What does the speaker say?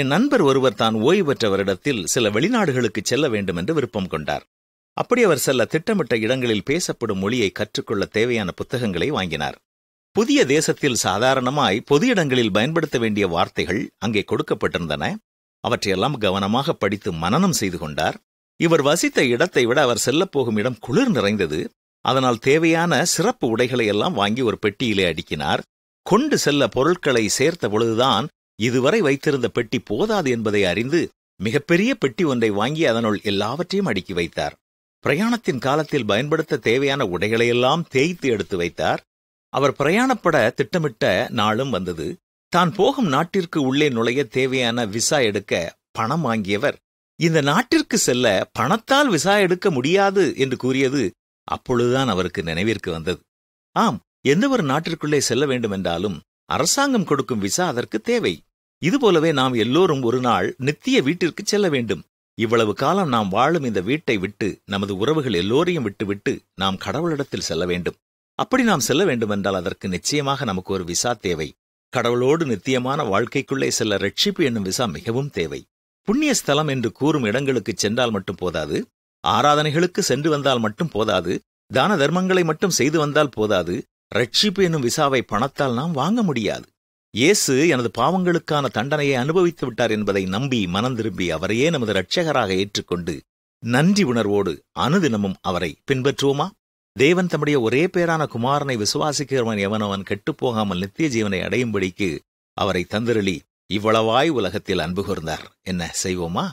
என் நண்பர் ஒருவர் தான் ஓய்வு பெற்றவரிடத்தில் சில வெளிநாடுகளுக்கு செல்ல வேண்டும் என்று விருப்பம் கொண்டார் அப்படி அவர் செல்ல திட்டமிட்ட இடங்களில் பேசப்படும் மொழியை கற்றுக்கொள்ள தேவையான புத்தகங்களை வாங்கினார் புதிய தேசத்தில் சாதாரணமாய் பொது இடங்களில் பயன்படுத்த வேண்டிய வார்த்தைகள் அங்கே கொடுக்கப்பட்டிருந்தன அவற்றையெல்லாம் கவனமாக படித்து மனனம் செய்து கொண்டார் இவர் வசித்த இடத்தை விட அவர் செல்லப்போகும் இடம் குளிர் நிறைந்தது அதனால் தேவையான சிறப்பு உடைகளை எல்லாம் வாங்கி ஒரு பெட்டியிலே அடுக்கினார் கொண்டு செல்ல பொருட்களை சேர்த்த பொழுதுதான் இதுவரை வைத்திருந்த பெட்டி போதாது என்பதை அறிந்து மிகப்பெரிய பெட்டி ஒன்றை வாங்கி அதனுள் எல்லாவற்றையும் அடுக்கி வைத்தார் பிரயாணத்தின் காலத்தில் பயன்படுத்த தேவையான உடைகளையெல்லாம் தேய்த்து எடுத்து வைத்தார் அவர் பிரயாணப்பட திட்டமிட்ட நாளும் வந்தது தான் போகும் நாட்டிற்கு உள்ளே நுழைய தேவையான விசா எடுக்க பணம் வாங்கியவர் இந்த நாட்டிற்கு செல்ல பணத்தால் விசா எடுக்க முடியாது என்று கூறியது அப்பொழுதுதான் அவருக்கு நினைவிற்கு வந்தது ஆம் எந்த ஒரு நாட்டிற்குள்ளே செல்ல வேண்டுமென்றாலும் அரசாங்கம் கொடுக்கும் விசா அதற்கு தேவை இதுபோலவே நாம் எல்லோரும் ஒரு நாள் நித்திய வீட்டிற்கு செல்ல வேண்டும் இவ்வளவு காலம் நாம் வாழும் இந்த வீட்டை விட்டு நமது உறவுகள் எல்லோரையும் விட்டுவிட்டு நாம் கடவுளிடத்தில் செல்ல வேண்டும் அப்படி நாம் செல்ல வேண்டுமென்றால் அதற்கு நிச்சயமாக நமக்கு ஒரு விசா தேவை கடவுளோடு நித்தியமான வாழ்க்கைக்குள்ளே செல்ல ரட்சிப்பு என்னும் விசா மிகவும் தேவை புண்ணிய ஸ்தலம் என்று கூறும் இடங்களுக்கு சென்றால் மட்டும் போதாது ஆராதனைகளுக்கு சென்று வந்தால் மட்டும் போதாது தான தர்மங்களை மட்டும் செய்து வந்தால் போதாது ரட்சிப்பு என்னும் விசாவை பணத்தால் நாம் வாங்க முடியாது இயேசு எனது பாவங்களுக்கான தண்டனையை அனுபவித்து விட்டார் என்பதை நம்பி மனம் திரும்பி அவரையே நமது இரட்சகராக ஏற்றுக்கொண்டு நன்றி உணர்வோடு அனுதினமும் அவரை பின்பற்றுவோமா தேவன் தம்முடைய ஒரே பேரான குமாரனை விசுவாசிக்கிறவன் எவனவன் கெட்டுப்போகாமல் நித்திய ஜீவனை அடையும்படிக்கு அவரை தந்திரளி இவ்வளவாய் உலகத்தில் அன்பு கூர்ந்தார் என்ன செய்வோமா